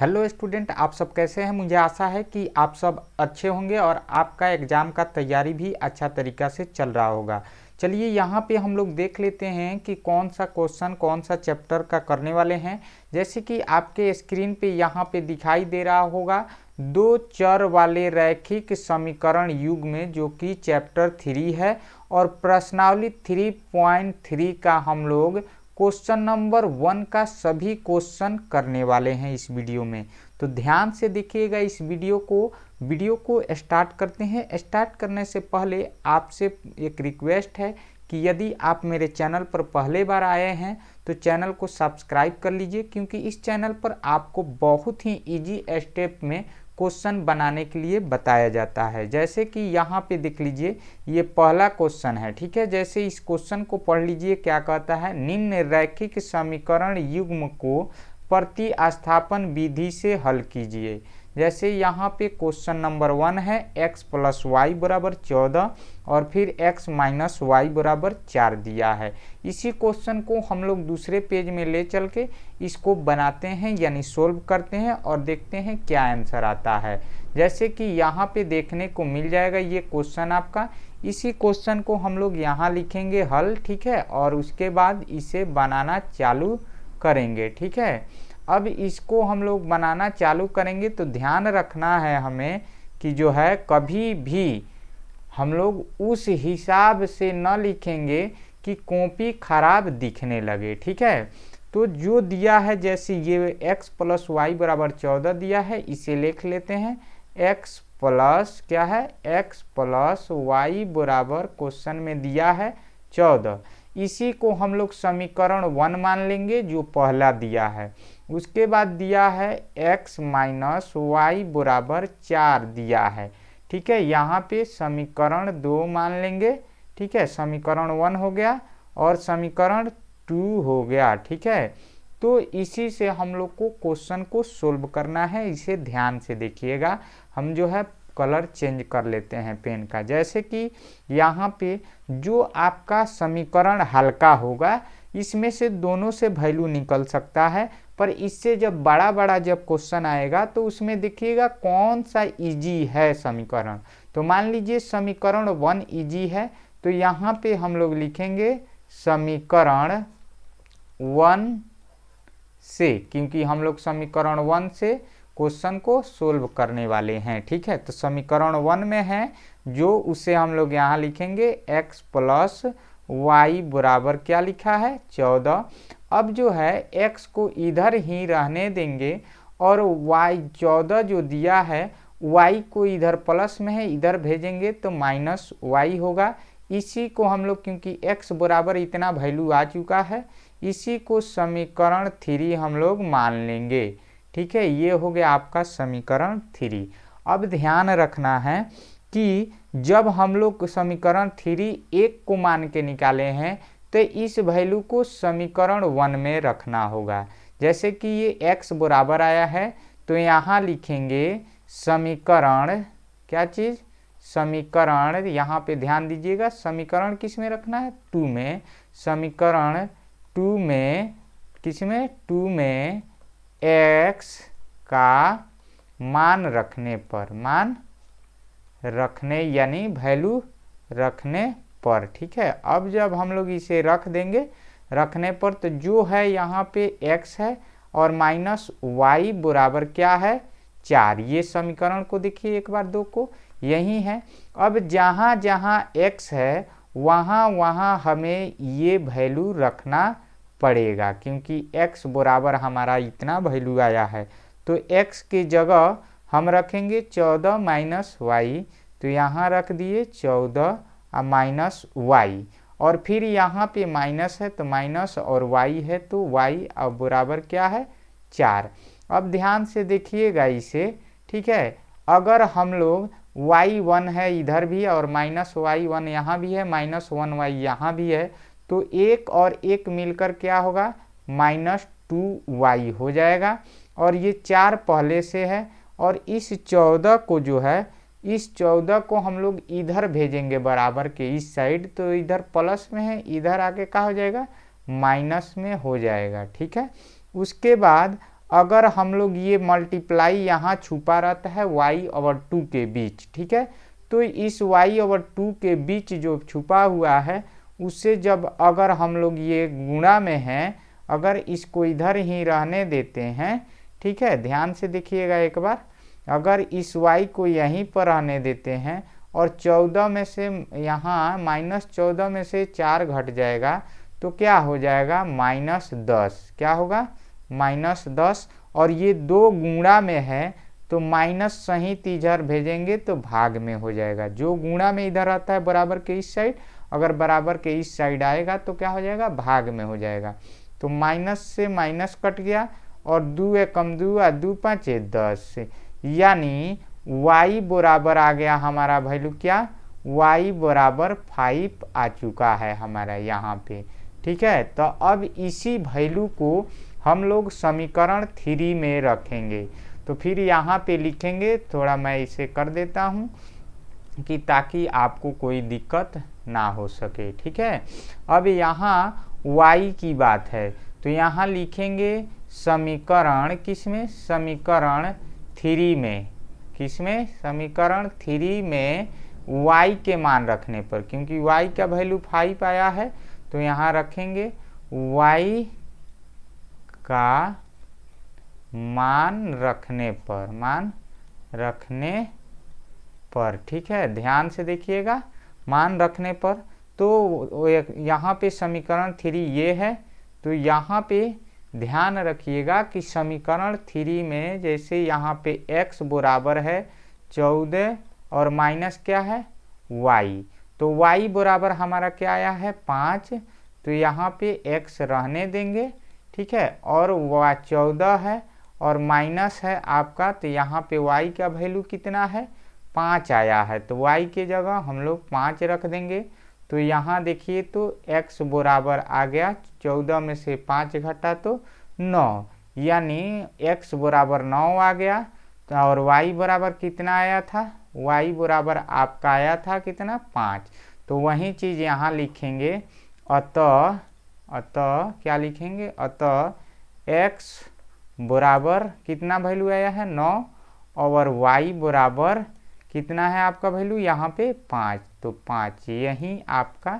hello student आप सब कैसे हैं मुझे आशा है कि आप सब अच्छे होंगे और आपका एग्ज़ाम का तैयारी भी अच्छा तरीका से चल रहा होगा चलिए यहाँ पे हम लोग देख लेते हैं कि कौन सा क्वेश्चन कौन सा चैप्टर का करने वाले हैं जैसे कि आपके स्क्रीन पे यहाँ पे दिखाई दे रहा होगा दो चर वाले रैखिक समीकरण युग में जो कि चैप्टर थ्री है और प्रश्नावली थ्री पॉइंट थ्री का हम लोग क्वेश्चन नंबर वन का सभी क्वेश्चन करने वाले हैं इस वीडियो में तो ध्यान से देखिएगा इस वीडियो को वीडियो को स्टार्ट करते हैं स्टार्ट करने से पहले आपसे एक रिक्वेस्ट है कि यदि आप मेरे चैनल पर पहले बार आए हैं तो चैनल को सब्सक्राइब कर लीजिए क्योंकि इस चैनल पर आपको बहुत ही इजी स्टेप में क्वेश्चन बनाने के लिए बताया जाता है जैसे कि यहाँ पे देख लीजिए ये पहला क्वेश्चन है ठीक है जैसे इस क्वेश्चन को पढ़ लीजिए क्या कहता है निम्न रैखिक समीकरण युग्म को प्रतिस्थापन विधि से हल कीजिए जैसे यहाँ पे क्वेश्चन नंबर वन है x प्लस वाई बराबर चौदह और फिर x माइनस वाई बराबर चार दिया है इसी क्वेश्चन को हम लोग दूसरे पेज में ले चल के इसको बनाते हैं यानी सोल्व करते हैं और देखते हैं क्या आंसर आता है जैसे कि यहाँ पे देखने को मिल जाएगा ये क्वेश्चन आपका इसी क्वेश्चन को हम लोग यहाँ लिखेंगे हल ठीक है और उसके बाद इसे बनाना चालू करेंगे ठीक है अब इसको हम लोग बनाना चालू करेंगे तो ध्यान रखना है हमें कि जो है कभी भी हम लोग उस हिसाब से न लिखेंगे कि कॉपी खराब दिखने लगे ठीक है तो जो दिया है जैसे ये x प्लस वाई बराबर चौदह दिया है इसे लिख लेते हैं x प्लस क्या है x प्लस वाई बराबर क्वेश्चन में दिया है चौदह इसी को हम लोग समीकरण वन मान लेंगे जो पहला दिया है उसके बाद दिया है x माइनस वाई बराबर चार दिया है ठीक है यहाँ पे समीकरण दो मान लेंगे ठीक है समीकरण वन हो गया और समीकरण टू हो गया ठीक है तो इसी से हम लोग को क्वेश्चन को सोल्व करना है इसे ध्यान से देखिएगा हम जो है कलर चेंज कर लेते हैं पेन का जैसे कि यहाँ पे जो आपका समीकरण हल्का होगा इसमें से दोनों से वैल्यू निकल सकता है पर इससे जब बड़ा बड़ा जब क्वेश्चन आएगा तो उसमें देखिएगा कौन सा इजी e है समीकरण तो मान लीजिए समीकरण वन इजी e है तो यहाँ पे हम लोग लिखेंगे समीकरण वन से क्योंकि हम लोग समीकरण वन से क्वेश्चन को सोल्व करने वाले हैं ठीक है तो समीकरण वन में है जो उसे हम लोग यहाँ लिखेंगे एक्स प्लस वाई बराबर क्या लिखा है चौदह अब जो है एक्स को इधर ही रहने देंगे और वाई चौदह जो दिया है वाई को इधर प्लस में है इधर भेजेंगे तो माइनस वाई होगा इसी को हम लोग क्योंकि एक्स बराबर इतना वैल्यू आ चुका है इसी को समीकरण थ्री हम लोग मान लेंगे ठीक है ये हो गया आपका समीकरण थ्री अब ध्यान रखना है कि जब हम लोग समीकरण थ्री एक को मान के निकाले हैं तो इस वैल्यू को समीकरण वन में रखना होगा जैसे कि ये एक्स बराबर आया है तो यहाँ लिखेंगे समीकरण क्या चीज़ समीकरण यहाँ पे ध्यान दीजिएगा समीकरण किस में रखना है टू में समीकरण टू में किस में टू में एक्स का मान रखने पर मान रखने यानी वैल्यू रखने पर ठीक है अब जब हम लोग इसे रख देंगे रखने पर तो जो है यहाँ पे x है और माइनस वाई बराबर क्या है चार ये समीकरण को देखिए एक बार दो को यही है अब जहाँ जहाँ x है वहाँ वहाँ हमें ये वैल्यू रखना पड़ेगा क्योंकि x बराबर हमारा इतना वैल्यू आया है तो x की जगह हम रखेंगे चौदह माइनस वाई तो यहाँ रख दिए चौदह और माइनस वाई और फिर यहाँ पे माइनस है तो माइनस और वाई है तो वाई अब बराबर क्या है चार अब ध्यान से देखिएगा इसे ठीक है अगर हम लोग वाई वन है इधर भी और माइनस वाई वन यहाँ भी है माइनस वन वाई यहाँ भी है तो एक और एक मिलकर क्या होगा माइनस टू वाई हो जाएगा और ये चार पहले से है और इस चौदह को जो है इस चौदह को हम लोग इधर भेजेंगे बराबर के इस साइड तो इधर प्लस में है इधर आके क्या हो जाएगा माइनस में हो जाएगा ठीक है उसके बाद अगर हम लोग ये मल्टीप्लाई यहाँ छुपा रहता है वाई और टू के बीच ठीक है तो इस वाई और टू के बीच जो छुपा हुआ है उससे जब अगर हम लोग ये गुणा में हैं अगर इसको इधर ही रहने देते हैं ठीक है ध्यान से देखिएगा एक बार अगर इस वाई को यहीं पर रहने देते हैं और चौदह में से यहाँ माइनस चौदह में से चार घट जाएगा तो क्या हो जाएगा माइनस दस क्या होगा माइनस दस और ये दो गुणा में है तो माइनस सही तीजर भेजेंगे तो भाग में हो जाएगा जो गुणा में इधर आता है बराबर के इस साइड अगर बराबर के इस साइड आएगा तो क्या हो जाएगा भाग में हो जाएगा तो माइनस से माइनस कट गया और दो एकम दो आ दो है दस यानी वाई बराबर आ गया हमारा वैल्यू क्या वाई बराबर फाइव आ चुका है हमारा यहाँ पे ठीक है तो अब इसी वैल्यू को हम लोग समीकरण थ्री में रखेंगे तो फिर यहाँ पे लिखेंगे थोड़ा मैं इसे कर देता हूँ कि ताकि आपको कोई दिक्कत ना हो सके ठीक है अब यहाँ y की बात है तो यहाँ लिखेंगे समीकरण किसमें समीकरण थ्री में किसमें समीकरण थ्री में y के मान रखने पर क्योंकि y का वैल्यू फाइव आया है तो यहाँ रखेंगे y का मान रखने पर मान रखने पर ठीक है ध्यान से देखिएगा मान रखने पर तो यहाँ पे समीकरण थ्री ये है तो यहाँ पे ध्यान रखिएगा कि समीकरण थ्री में जैसे यहाँ पे x बराबर है चौदह और माइनस क्या है y तो y बराबर हमारा क्या आया है पाँच तो यहाँ पे x रहने देंगे ठीक है और वह चौदह है और माइनस है आपका तो यहाँ पे y का वैल्यू कितना है पाँच आया है तो y के जगह हम लोग पाँच रख देंगे तो यहाँ देखिए तो x बराबर आ गया चौदह में से पाँच घटा तो नौ यानी x बराबर नौ आ गया तो और y बराबर कितना आया था y बराबर आपका आया था कितना पाँच तो वही चीज़ यहाँ लिखेंगे अत अतः क्या लिखेंगे अत x बराबर कितना वैल्यू आया है नौ और y बराबर कितना है आपका वैल्यू यहाँ पे पाँच तो पाँच यही आपका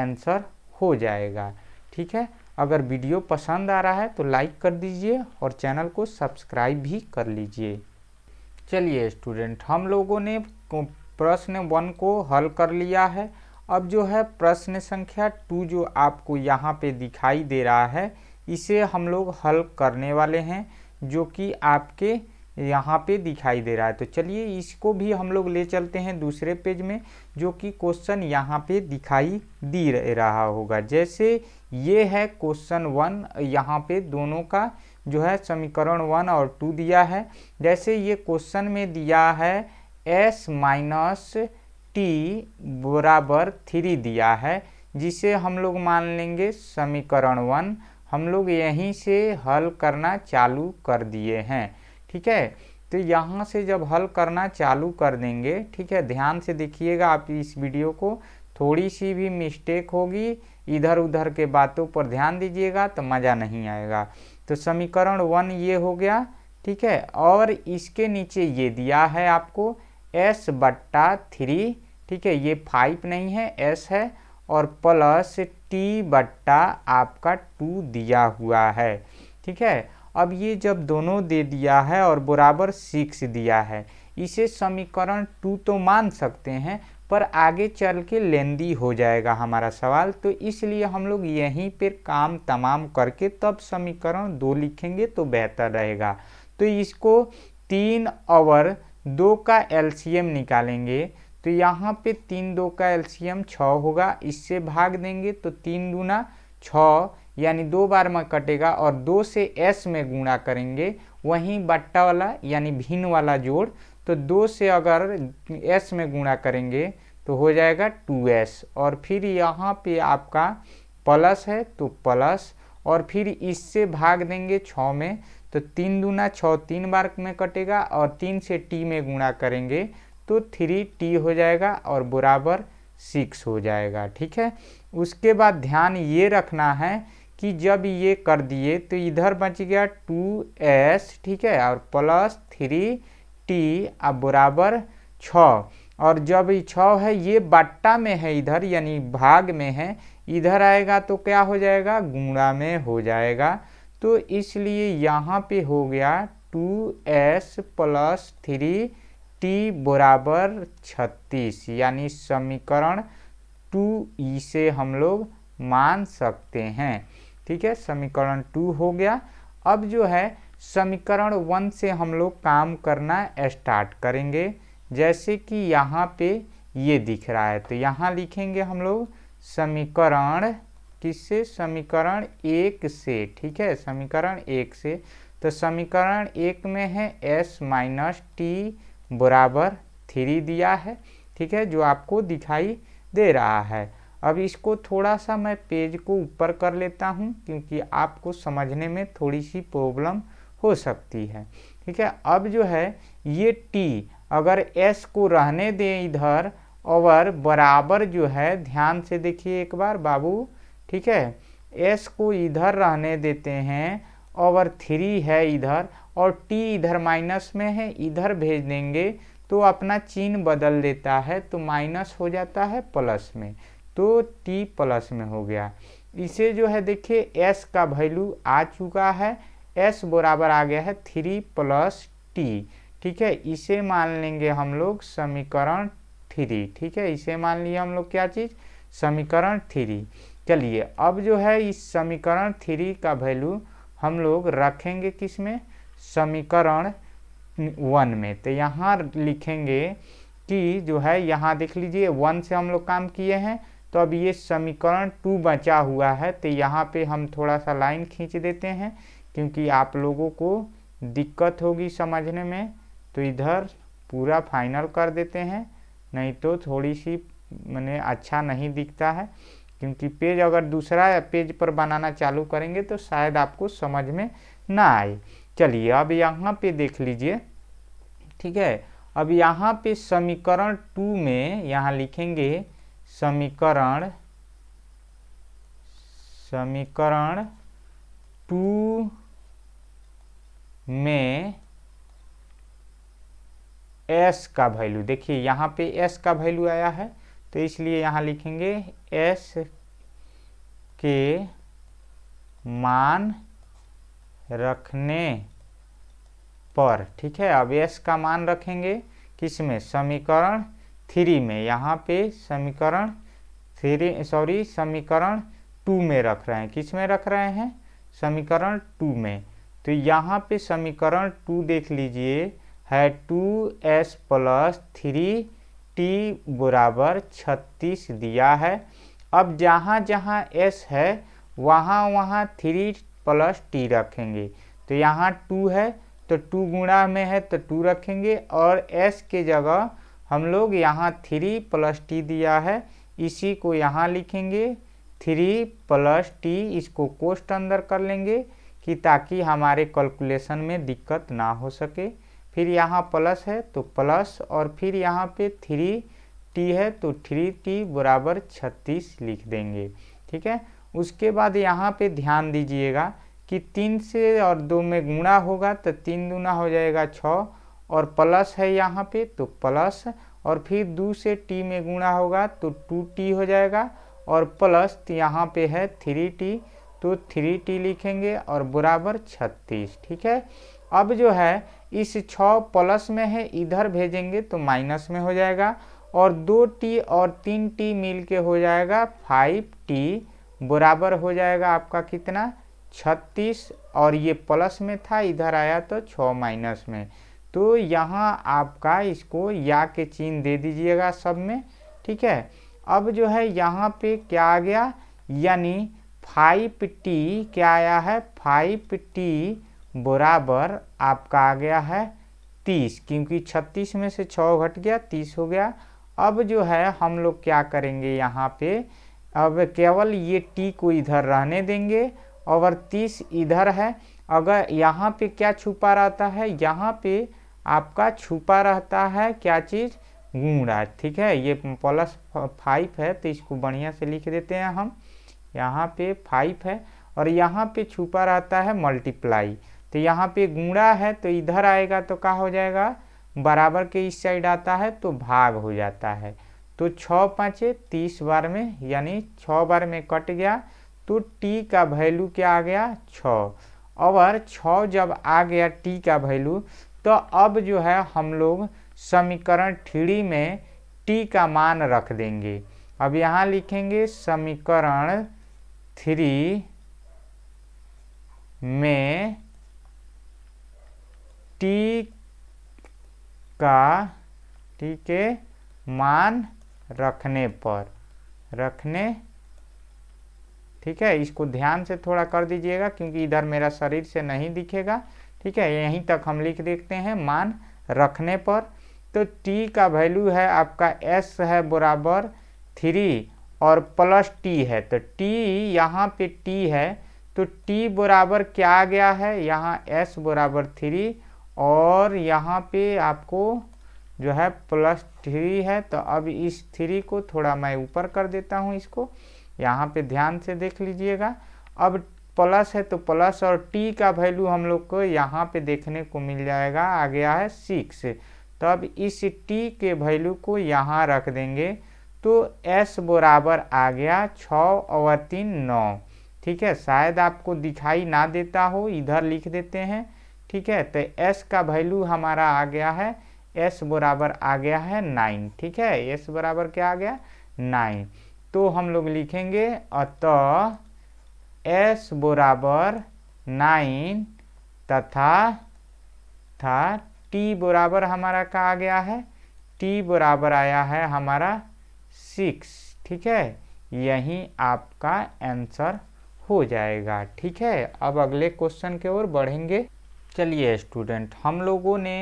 आंसर हो जाएगा ठीक है अगर वीडियो पसंद आ रहा है तो लाइक कर दीजिए और चैनल को सब्सक्राइब भी कर लीजिए चलिए स्टूडेंट हम लोगों ने प्रश्न वन को हल कर लिया है अब जो है प्रश्न संख्या टू जो आपको यहाँ पे दिखाई दे रहा है इसे हम लोग हल करने वाले हैं जो कि आपके यहाँ पे दिखाई दे रहा है तो चलिए इसको भी हम लोग ले चलते हैं दूसरे पेज में जो कि क्वेश्चन यहाँ पे दिखाई दे रहा होगा जैसे ये है क्वेश्चन वन यहाँ पे दोनों का जो है समीकरण वन और टू दिया है जैसे ये क्वेश्चन में दिया है एस माइनस टी बराबर थ्री दिया है जिसे हम लोग मान लेंगे समीकरण वन हम लोग यहीं से हल करना चालू कर दिए हैं ठीक है तो यहाँ से जब हल करना चालू कर देंगे ठीक है ध्यान से देखिएगा आप इस वीडियो को थोड़ी सी भी मिस्टेक होगी इधर उधर के बातों पर ध्यान दीजिएगा तो मज़ा नहीं आएगा तो समीकरण वन ये हो गया ठीक है और इसके नीचे ये दिया है आपको एस बट्टा थ्री ठीक है ये फाइव नहीं है एस है और प्लस टी बट्टा आपका टू दिया हुआ है ठीक है अब ये जब दोनों दे दिया है और बराबर सिक्स दिया है इसे समीकरण टू तो मान सकते हैं पर आगे चल के लेंदी हो जाएगा हमारा सवाल तो इसलिए हम लोग यहीं पर काम तमाम करके तब समीकरण दो लिखेंगे तो बेहतर रहेगा तो इसको तीन और दो का एलसीएम निकालेंगे तो यहाँ पे तीन दो का एलसीएम छः होगा इससे भाग देंगे तो तीन दूना छः यानी दो बार में कटेगा और दो से एस में गुणा करेंगे वहीं बट्टा वाला यानी भिन्न वाला जोड़ तो दो से अगर एस में गुणा करेंगे तो हो जाएगा टू एस और फिर यहाँ पे आपका प्लस है तो प्लस और फिर इससे भाग देंगे छ में तो तीन दूना छः तीन बार में कटेगा और तीन से टी में गुणा करेंगे तो थ्री टी हो जाएगा और बराबर सिक्स हो जाएगा ठीक है उसके बाद ध्यान ये रखना है कि जब ये कर दिए तो इधर बच गया टू एस ठीक है और प्लस थ्री टी अब बराबर छ और जब छ है ये बट्टा में है इधर यानी भाग में है इधर आएगा तो क्या हो जाएगा गुणा में हो जाएगा तो इसलिए यहाँ पे हो गया two S plus three T बराबर छत्तीस यानी समीकरण टू ई से हम लोग मान सकते हैं ठीक है समीकरण टू हो गया अब जो है समीकरण वन से हम लोग काम करना स्टार्ट करेंगे जैसे कि यहाँ पे ये दिख रहा है तो यहाँ लिखेंगे हम लोग समीकरण किससे समीकरण एक से ठीक है समीकरण एक से तो समीकरण एक में है s माइनस टी बराबर थ्री दिया है ठीक है जो आपको दिखाई दे रहा है अब इसको थोड़ा सा मैं पेज को ऊपर कर लेता हूँ क्योंकि आपको समझने में थोड़ी सी प्रॉब्लम हो सकती है ठीक है अब जो है ये टी अगर एस को रहने दें इधर और बराबर जो है ध्यान से देखिए एक बार बाबू ठीक है एस को इधर रहने देते हैं और थ्री है इधर और टी इधर माइनस में है इधर भेज देंगे तो अपना चिन्ह बदल देता है तो माइनस हो जाता है प्लस में तो टी प्लस में हो गया इसे जो है देखिए एस का वैल्यू आ चुका है एस बराबर आ गया है थ्री प्लस टी ठीक है इसे मान लेंगे हम लोग समीकरण थ्री ठीक है इसे मान लिए हम लोग क्या चीज़ समीकरण थ्री चलिए अब जो है इस समीकरण थ्री का वैल्यू हम लोग रखेंगे किस में समीकरण वन में तो यहाँ लिखेंगे कि जो है यहाँ देख लीजिए वन से हम लोग काम किए हैं तो अब ये समीकरण टू बचा हुआ है तो यहाँ पे हम थोड़ा सा लाइन खींच देते हैं क्योंकि आप लोगों को दिक्कत होगी समझने में तो इधर पूरा फाइनल कर देते हैं नहीं तो थोड़ी सी मैंने अच्छा नहीं दिखता है क्योंकि पेज अगर दूसरा पेज पर बनाना चालू करेंगे तो शायद आपको समझ में ना आए चलिए अब यहाँ पे देख लीजिए ठीक है अब यहाँ पे समीकरण टू में यहाँ लिखेंगे समीकरण समीकरण टू में एस का वैल्यू देखिए यहाँ पे एस का वैल्यू आया है तो इसलिए यहाँ लिखेंगे एस के मान रखने पर ठीक है अब एस का मान रखेंगे किसमें समीकरण थ्री में यहाँ पे समीकरण थ्री सॉरी समीकरण टू में रख रहे हैं किस में रख रहे हैं समीकरण टू में तो यहाँ पे समीकरण टू देख लीजिए है two S plus three T बराबर छत्तीस दिया है अब जहाँ जहाँ एस है वहाँ वहाँ थ्री प्लस टी रखेंगे तो यहाँ टू है तो टू गुणा में है तो टू रखेंगे और एस के जगह हम लोग यहाँ थ्री प्लस टी दिया है इसी को यहाँ लिखेंगे थ्री प्लस टी इसको कोस्ट अंदर कर लेंगे कि ताकि हमारे कैलकुलेशन में दिक्कत ना हो सके फिर यहाँ प्लस है तो प्लस और फिर यहाँ पे थ्री टी है तो थ्री टी बराबर छत्तीस लिख देंगे ठीक है उसके बाद यहाँ पे ध्यान दीजिएगा कि तीन से और दो में गुणा होगा तो तीन दुना हो जाएगा छः और प्लस है यहाँ पे तो प्लस और फिर दो से टी में गुणा होगा तो टू टी हो जाएगा और प्लस यहाँ पे है थ्री टी तो थ्री टी लिखेंगे और बराबर छत्तीस ठीक है अब जो है इस छ प्लस में है इधर भेजेंगे तो माइनस में हो जाएगा और दो टी और तीन टी मिल के हो जाएगा फाइव टी बराबर हो जाएगा आपका कितना छत्तीस और ये प्लस में था इधर आया तो छ माइनस में तो यहाँ आपका इसको या के चिन्ह दे दीजिएगा सब में ठीक है अब जो है यहाँ पे क्या आ गया यानी फाइव टी क्या आया है फाइव टी बराबर आपका आ गया है तीस क्योंकि छत्तीस में से छः घट गया तीस हो गया अब जो है हम लोग क्या करेंगे यहाँ पे अब केवल ये टी को इधर रहने देंगे और तीस इधर है अगर यहाँ पे क्या छुपा रहता है यहाँ पे आपका छुपा रहता है क्या चीज़ गूढ़ा ठीक है ये प्लस फाइव है तो इसको बढ़िया से लिख देते हैं हम यहाँ पे फाइव है और यहाँ पे छुपा रहता है मल्टीप्लाई तो यहाँ पे गुणा है तो इधर आएगा तो क्या हो जाएगा बराबर के इस साइड आता है तो भाग हो जाता है तो छः पाँचे तीस बार में यानी छः बार में कट गया तो टी का वैल्यू क्या आ गया छः और छः जब आ गया टी का वैल्यू तो अब जो है हम लोग समीकरण थ्री में टी का मान रख देंगे अब यहाँ लिखेंगे समीकरण थ्री में टी का टी के मान रखने पर रखने ठीक है इसको ध्यान से थोड़ा कर दीजिएगा क्योंकि इधर मेरा शरीर से नहीं दिखेगा ठीक है यहीं तक हम लिख देखते हैं मान रखने पर तो टी का वैल्यू है आपका एस है बराबर थ्री और प्लस टी है तो टी यहाँ पे टी है तो टी बराबर क्या आ गया है यहाँ एस बराबर थ्री और यहाँ पे आपको जो है प्लस थ्री है तो अब इस थ्री को थोड़ा मैं ऊपर कर देता हूँ इसको यहाँ पे ध्यान से देख लीजिएगा अब प्लस है तो प्लस और टी का वैल्यू हम लोग को यहाँ पे देखने को मिल जाएगा आ गया है सिक्स तब इस टी के वैल्यू को यहाँ रख देंगे तो एस बराबर आ गया छः और तीन नौ ठीक है शायद आपको दिखाई ना देता हो इधर लिख देते हैं ठीक है तो एस का वैल्यू हमारा आ गया है एस बराबर आ गया है नाइन ठीक है एस बराबर क्या आ गया नाइन तो हम लोग लिखेंगे अतः एस बराबर नाइन तथा था टी बराबर हमारा कहा गया है टी बराबर आया है हमारा सिक्स ठीक है यही आपका आंसर हो जाएगा ठीक है अब अगले क्वेश्चन के ओर बढ़ेंगे चलिए स्टूडेंट हम लोगों ने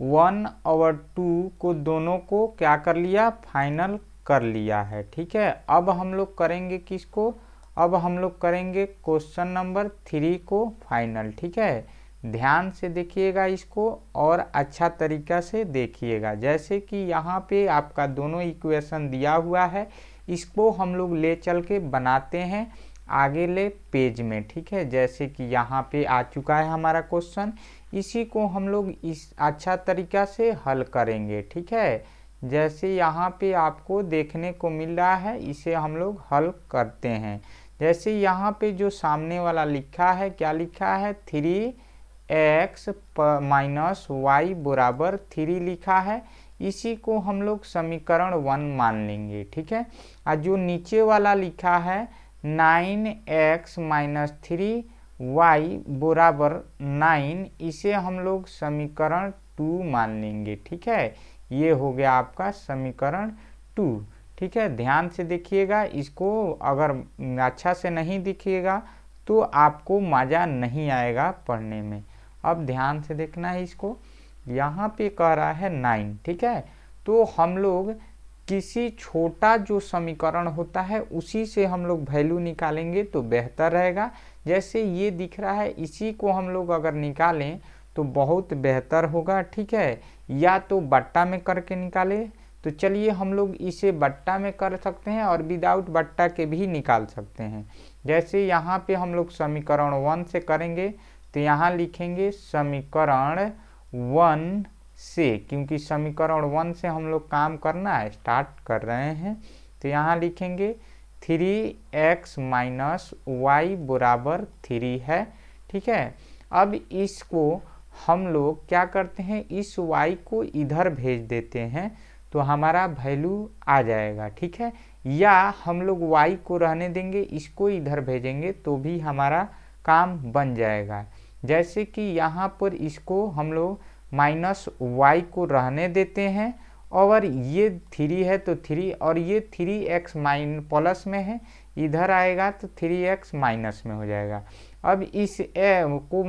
वन और टू को दोनों को क्या कर लिया फाइनल कर लिया है ठीक है अब हम लोग करेंगे किसको अब हम लोग करेंगे क्वेश्चन नंबर थ्री को फाइनल ठीक है ध्यान से देखिएगा इसको और अच्छा तरीका से देखिएगा जैसे कि यहाँ पे आपका दोनों इक्वेशन दिया हुआ है इसको हम लोग ले चल के बनाते हैं आगे ले पेज में ठीक है जैसे कि यहाँ पे आ चुका है हमारा क्वेश्चन इसी को हम लोग इस अच्छा तरीका से हल करेंगे ठीक है जैसे यहाँ पे आपको देखने को मिल रहा है इसे हम लोग हल करते हैं जैसे यहाँ पे जो सामने वाला लिखा है क्या लिखा है थ्री एक्स माइनस वाई बराबर थ्री लिखा है इसी को हम लोग समीकरण वन मान लेंगे ठीक है और जो नीचे वाला लिखा है nine X minus three Y बराबर नाइन इसे हम लोग समीकरण टू मान लेंगे ठीक है ये हो गया आपका समीकरण टू ठीक है ध्यान से देखिएगा इसको अगर अच्छा से नहीं दिखिएगा तो आपको मज़ा नहीं आएगा पढ़ने में अब ध्यान से देखना है इसको यहाँ पे कह रहा है नाइन ठीक है तो हम लोग किसी छोटा जो समीकरण होता है उसी से हम लोग वैल्यू निकालेंगे तो बेहतर रहेगा जैसे ये दिख रहा है इसी को हम लोग अगर निकालें तो बहुत बेहतर होगा ठीक है या तो बट्टा में करके निकालें तो चलिए हम लोग इसे बट्टा में कर सकते हैं और विदाउट बट्टा के भी निकाल सकते हैं जैसे यहाँ पे हम लोग समीकरण वन से करेंगे तो यहाँ लिखेंगे समीकरण वन से क्योंकि समीकरण वन से हम लोग काम करना है स्टार्ट कर रहे हैं तो यहाँ लिखेंगे थ्री एक्स माइनस वाई बराबर थ्री है ठीक है अब इसको हम लोग क्या करते हैं इस वाई को इधर भेज देते हैं तो हमारा वैल्यू आ जाएगा ठीक है या हम लोग y को रहने देंगे इसको इधर भेजेंगे तो भी हमारा काम बन जाएगा जैसे कि यहाँ पर इसको हम लोग माइनस वाई को रहने देते हैं और ये थ्री है तो थ्री और ये थ्री एक्स माइन प्लस में है इधर आएगा तो थ्री एक्स माइनस में हो जाएगा अब इस ए को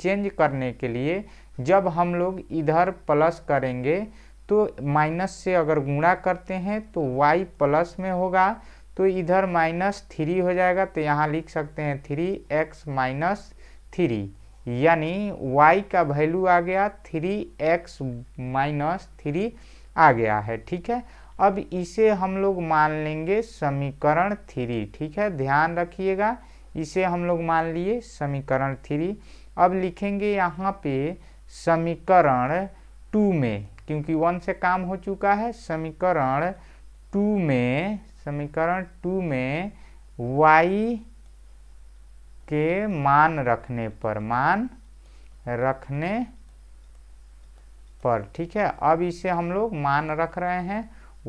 चेंज करने के लिए जब हम लोग इधर प्लस करेंगे तो माइनस से अगर गुणा करते हैं तो वाई प्लस में होगा तो इधर माइनस थ्री हो जाएगा तो यहाँ लिख सकते हैं थ्री एक्स माइनस थ्री यानी वाई का वैल्यू आ गया थ्री एक्स माइनस थ्री आ गया है ठीक है अब इसे हम लोग मान लेंगे समीकरण थ्री ठीक है ध्यान रखिएगा इसे हम लोग मान लिए समीकरण थ्री अब लिखेंगे यहाँ पे समीकरण टू में क्योंकि वन से काम हो चुका है समीकरण टू में समीकरण टू में y के मान रखने पर मान रखने पर ठीक है अब इसे हम लोग मान रख रहे हैं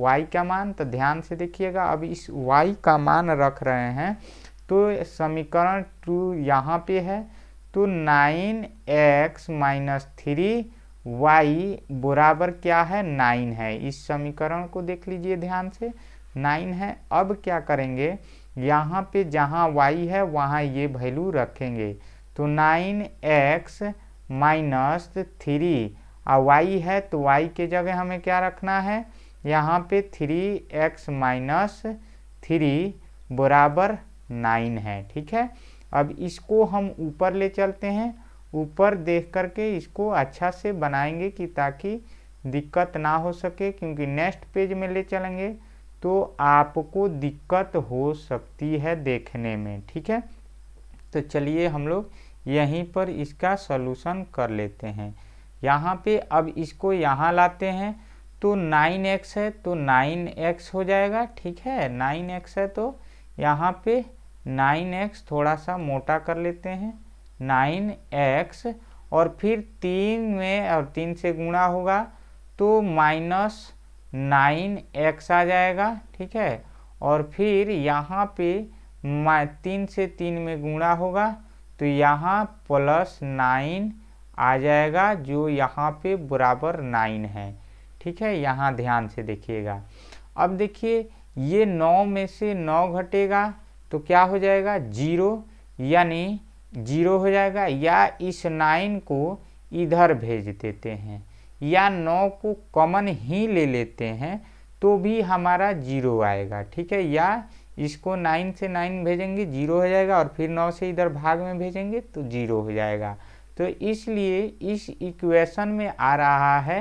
y का मान तो ध्यान से देखिएगा अब इस y का मान रख रहे हैं तो समीकरण टू यहाँ पे है तो nine X minus three Y बराबर क्या है नाइन है इस समीकरण को देख लीजिए ध्यान से नाइन है अब क्या करेंगे यहाँ पे जहाँ वाई है वहाँ ये वैल्यू रखेंगे तो नाइन एक्स माइनस थ्री और वाई है तो वाई के जगह हमें क्या रखना है यहाँ पे थ्री एक्स माइनस थ्री बराबर नाइन है ठीक है अब इसको हम ऊपर ले चलते हैं ऊपर देख करके इसको अच्छा से बनाएंगे कि ताकि दिक्कत ना हो सके क्योंकि नेक्स्ट पेज में ले चलेंगे तो आपको दिक्कत हो सकती है देखने में ठीक है तो चलिए हम लोग यहीं पर इसका सलूशन कर लेते हैं यहाँ पे अब इसको यहाँ लाते हैं तो नाइन एक्स है तो नाइन एक्स हो जाएगा ठीक है नाइन एक्स है तो यहाँ पे नाइन एक्स थोड़ा सा मोटा कर लेते हैं नाइन एक्स और फिर तीन में और तीन से गुणा होगा तो माइनस नाइन एक्स आ जाएगा ठीक है और फिर यहाँ पे तीन से तीन में गुणा होगा तो यहाँ प्लस नाइन आ जाएगा जो यहाँ पे बराबर नाइन है ठीक है यहाँ ध्यान से देखिएगा अब देखिए ये नौ में से नौ घटेगा तो क्या हो जाएगा जीरो यानी जीरो हो जाएगा या इस नाइन को इधर भेज देते हैं या नौ को कॉमन ही ले लेते हैं तो भी हमारा जीरो आएगा ठीक है या इसको नाइन से नाइन भेजेंगे जीरो हो जाएगा और फिर नौ से इधर भाग में भेजेंगे तो जीरो हो जाएगा तो इसलिए इस इक्वेशन में आ रहा है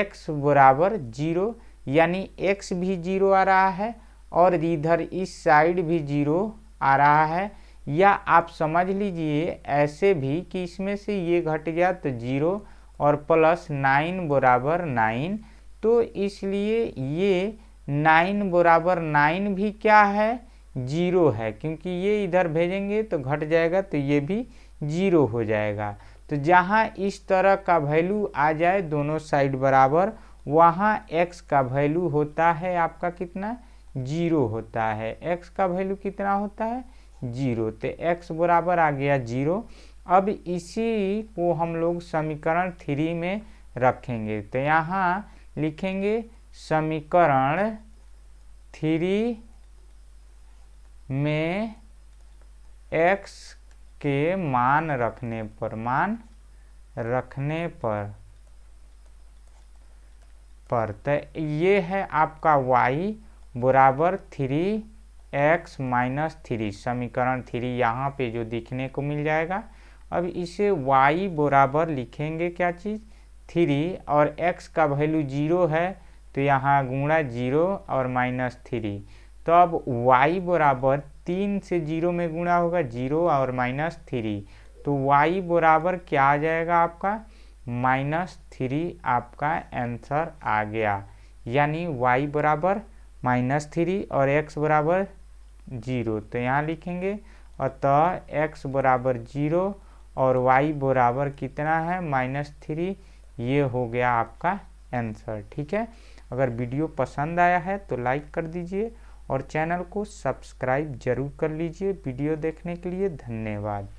एक्स बराबर जीरो यानी एक्स भी जीरो आ रहा है और इधर इस साइड भी जीरो आ रहा है या आप समझ लीजिए ऐसे भी कि इसमें से ये घट गया तो जीरो और प्लस नाइन बराबर नाइन तो इसलिए ये नाइन बराबर नाइन भी क्या है जीरो है क्योंकि ये इधर भेजेंगे तो घट जाएगा तो ये भी जीरो हो जाएगा तो जहाँ इस तरह का वैल्यू आ जाए दोनों साइड बराबर वहाँ x का वैल्यू होता है आपका कितना जीरो होता है x का वैल्यू कितना होता है जीरो तो एक्स बराबर आ गया जीरो अब इसी को हम लोग समीकरण थ्री में रखेंगे तो यहाँ लिखेंगे समीकरण थ्री में एक्स के मान रखने पर मान रखने पर पर तो ये है आपका y बराबर थ्री एक्स माइनस थ्री समीकरण थ्री यहाँ पे जो दिखने को मिल जाएगा अब इसे y बराबर लिखेंगे क्या चीज़ थ्री और x का वैल्यू जीरो है तो यहाँ गुणा जीरो और माइनस थ्री तो अब y बराबर तीन से जीरो में गुणा होगा जीरो और माइनस थ्री तो y बराबर क्या आ जाएगा आपका माइनस थ्री आपका आंसर आ गया यानी y बराबर माइनस थ्री और x बराबर जीरो तो यहाँ लिखेंगे अतः एक्स बराबर जीरो और वाई बराबर कितना है माइनस थ्री ये हो गया आपका आंसर ठीक है अगर वीडियो पसंद आया है तो लाइक कर दीजिए और चैनल को सब्सक्राइब जरूर कर लीजिए वीडियो देखने के लिए धन्यवाद